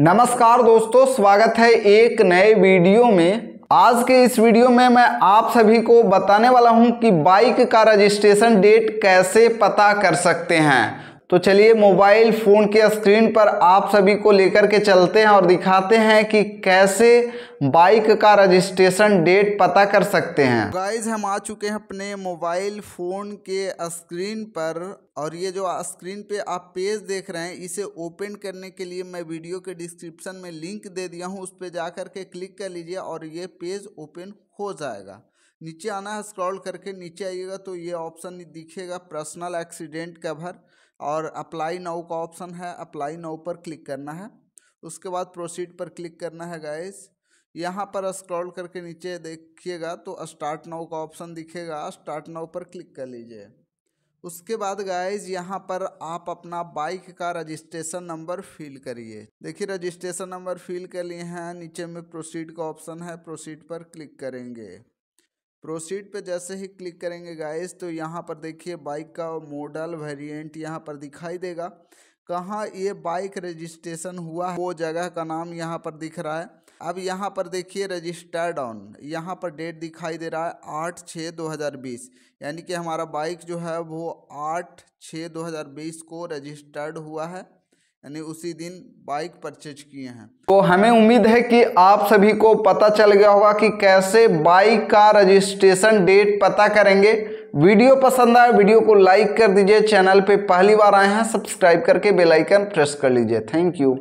नमस्कार दोस्तों स्वागत है एक नए वीडियो में आज के इस वीडियो में मैं आप सभी को बताने वाला हूं कि बाइक का रजिस्ट्रेशन डेट कैसे पता कर सकते हैं तो चलिए मोबाइल फ़ोन के स्क्रीन पर आप सभी को लेकर के चलते हैं और दिखाते हैं कि कैसे बाइक का रजिस्ट्रेशन डेट पता कर सकते हैं गाइज हम आ चुके हैं अपने मोबाइल फ़ोन के स्क्रीन पर और ये जो स्क्रीन पे आप पेज देख रहे हैं इसे ओपन करने के लिए मैं वीडियो के डिस्क्रिप्शन में लिंक दे दिया हूँ उस पर जा के क्लिक कर लीजिए और ये पेज ओपन हो जाएगा नीचे आना है स्क्रॉल करके नीचे आइएगा तो ये ऑप्शन दिखेगा पर्सनल एक्सीडेंट कवर और अप्लाई नाउ का ऑप्शन है अप्लाई नाउ पर क्लिक करना है उसके बाद प्रोसीड पर क्लिक करना है गाइस यहाँ पर स्क्रॉल करके नीचे देखिएगा तो स्टार्ट नाउ का ऑप्शन दिखेगा स्टार्ट नाउ पर क्लिक कर लीजिए उसके बाद गाइज यहाँ पर आप अपना बाइक का रजिस्ट्रेशन नंबर फिल करिए देखिए रजिस्ट्रेशन नंबर फिल कर लिए हैं नीचे में प्रोसीड का ऑप्शन है प्रोसीड पर क्लिक करेंगे प्रोसीड पे जैसे ही क्लिक करेंगे गाइस तो यहाँ पर देखिए बाइक का मॉडल वेरिएंट यहाँ पर दिखाई देगा कहाँ ये बाइक रजिस्ट्रेशन हुआ है वो जगह का नाम यहाँ पर दिख रहा है अब यहाँ पर देखिए रजिस्टर्ड ऑन यहाँ पर डेट दिखाई दे रहा है आठ छः दो हज़ार बीस यानी कि हमारा बाइक जो है वो आठ छः दो हज़ार बीस को रजिस्टर्ड हुआ है यानी उसी दिन बाइक परचेज किए हैं तो हमें उम्मीद है कि आप सभी को पता चल गया होगा कि कैसे बाइक का रजिस्ट्रेशन डेट पता करेंगे वीडियो पसंद आए वीडियो को लाइक कर दीजिए चैनल पे पहली बार आए हैं सब्सक्राइब करके बेल आइकन प्रेस कर लीजिए थैंक यू